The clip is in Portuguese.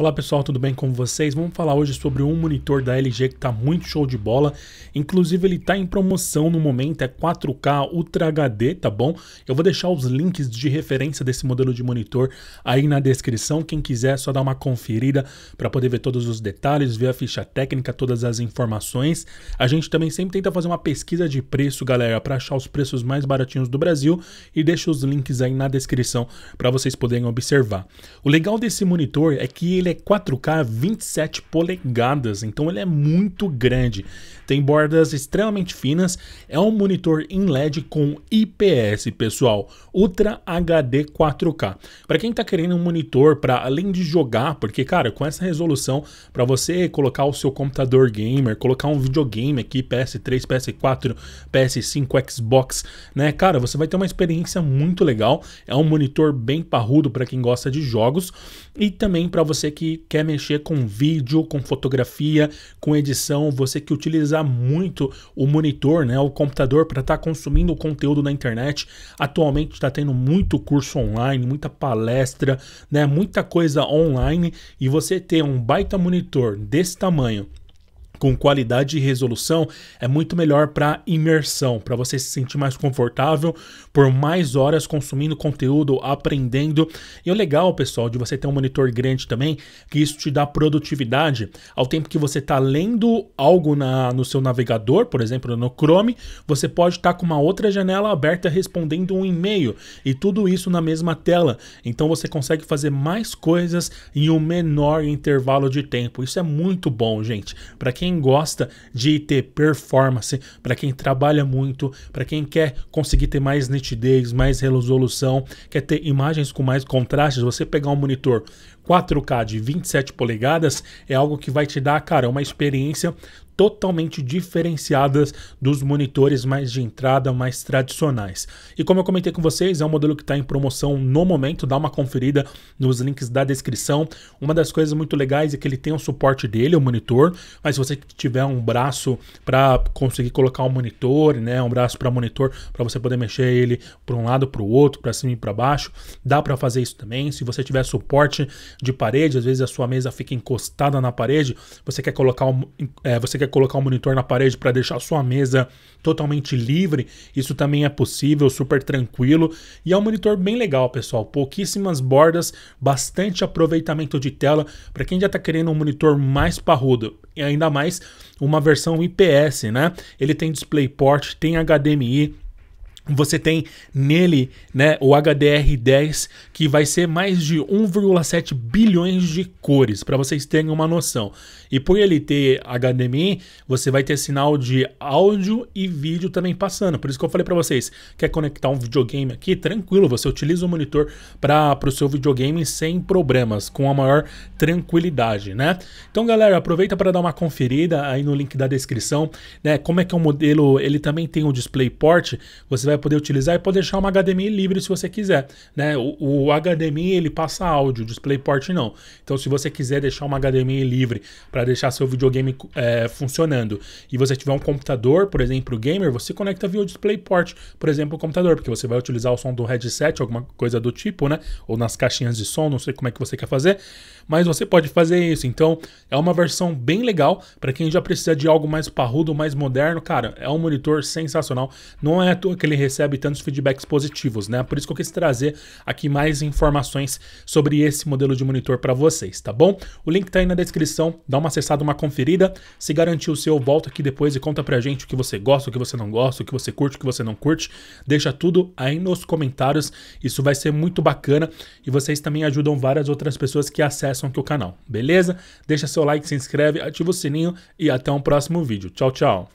Olá pessoal, tudo bem com vocês? Vamos falar hoje sobre um monitor da LG que está muito show de bola. Inclusive ele está em promoção no momento, é 4K Ultra HD, tá bom? Eu vou deixar os links de referência desse modelo de monitor aí na descrição. Quem quiser é só dar uma conferida para poder ver todos os detalhes, ver a ficha técnica, todas as informações. A gente também sempre tenta fazer uma pesquisa de preço, galera, para achar os preços mais baratinhos do Brasil e deixa os links aí na descrição para vocês poderem observar. O legal desse monitor é que ele ele é 4K 27 polegadas, então ele é muito grande. Tem bordas extremamente finas, é um monitor em LED com IPS, pessoal, Ultra HD 4K. Para quem está querendo um monitor para além de jogar, porque cara, com essa resolução para você colocar o seu computador gamer, colocar um videogame aqui PS3, PS4, PS5, Xbox, né? Cara, você vai ter uma experiência muito legal. É um monitor bem parrudo para quem gosta de jogos e também para você que quer mexer com vídeo, com fotografia, com edição, você que utiliza muito o monitor, né, o computador para estar tá consumindo conteúdo na internet. Atualmente está tendo muito curso online, muita palestra, né, muita coisa online e você ter um baita monitor desse tamanho com qualidade e resolução é muito melhor para imersão, para você se sentir mais confortável por mais horas consumindo conteúdo, aprendendo. E o legal, pessoal, de você ter um monitor grande também, que isso te dá produtividade. Ao tempo que você está lendo algo na, no seu navegador, por exemplo, no Chrome, você pode estar tá com uma outra janela aberta respondendo um e-mail e tudo isso na mesma tela. Então você consegue fazer mais coisas em um menor intervalo de tempo. Isso é muito bom, gente. Para quem quem gosta de ter performance, para quem trabalha muito, para quem quer conseguir ter mais nitidez, mais resolução, quer ter imagens com mais contrastes, você pegar um monitor 4K de 27 polegadas é algo que vai te dar, cara, uma experiência totalmente diferenciadas dos monitores mais de entrada, mais tradicionais. E como eu comentei com vocês, é um modelo que está em promoção no momento, dá uma conferida nos links da descrição. Uma das coisas muito legais é que ele tem o suporte dele, o monitor, mas se você tiver um braço para conseguir colocar o um monitor, né, um braço para monitor, para você poder mexer ele para um lado, para o outro, para cima e para baixo, dá para fazer isso também. Se você tiver suporte de parede, às vezes a sua mesa fica encostada na parede, você quer colocar, um, é, você quer colocar um monitor na parede para deixar sua mesa totalmente livre, isso também é possível, super tranquilo. E é um monitor bem legal, pessoal. Pouquíssimas bordas, bastante aproveitamento de tela para quem já está querendo um monitor mais parrudo. E ainda mais uma versão IPS, né? Ele tem DisplayPort, tem HDMI, você tem nele né, o HDR10, que vai ser mais de 1,7 bilhões de cores, para vocês terem uma noção. E por ele ter HDMI, você vai ter sinal de áudio e vídeo também passando. Por isso que eu falei para vocês, quer conectar um videogame aqui? Tranquilo, você utiliza o monitor para o seu videogame sem problemas, com a maior tranquilidade, né? Então, galera, aproveita para dar uma conferida aí no link da descrição, né? Como é que é o modelo, ele também tem o DisplayPort, você vai vai poder utilizar e pode deixar uma HDMI livre se você quiser. Né? O, o HDMI ele passa áudio, o DisplayPort não. Então, se você quiser deixar uma HDMI livre para deixar seu videogame é, funcionando e você tiver um computador, por exemplo, gamer, você conecta via o DisplayPort, por exemplo, o computador, porque você vai utilizar o som do headset, alguma coisa do tipo, né? Ou nas caixinhas de som, não sei como é que você quer fazer, mas você pode fazer isso. Então, é uma versão bem legal para quem já precisa de algo mais parrudo, mais moderno. Cara, é um monitor sensacional. Não é à toa que ele recebe tantos feedbacks positivos, né? Por isso que eu quis trazer aqui mais informações sobre esse modelo de monitor para vocês, tá bom? O link tá aí na descrição, dá uma acessada, uma conferida. Se garantir o seu, volta aqui depois e conta pra gente o que você gosta, o que você não gosta, o que você curte, o que você não curte. Deixa tudo aí nos comentários, isso vai ser muito bacana e vocês também ajudam várias outras pessoas que acessam aqui o canal, beleza? Deixa seu like, se inscreve, ativa o sininho e até um próximo vídeo. Tchau, tchau!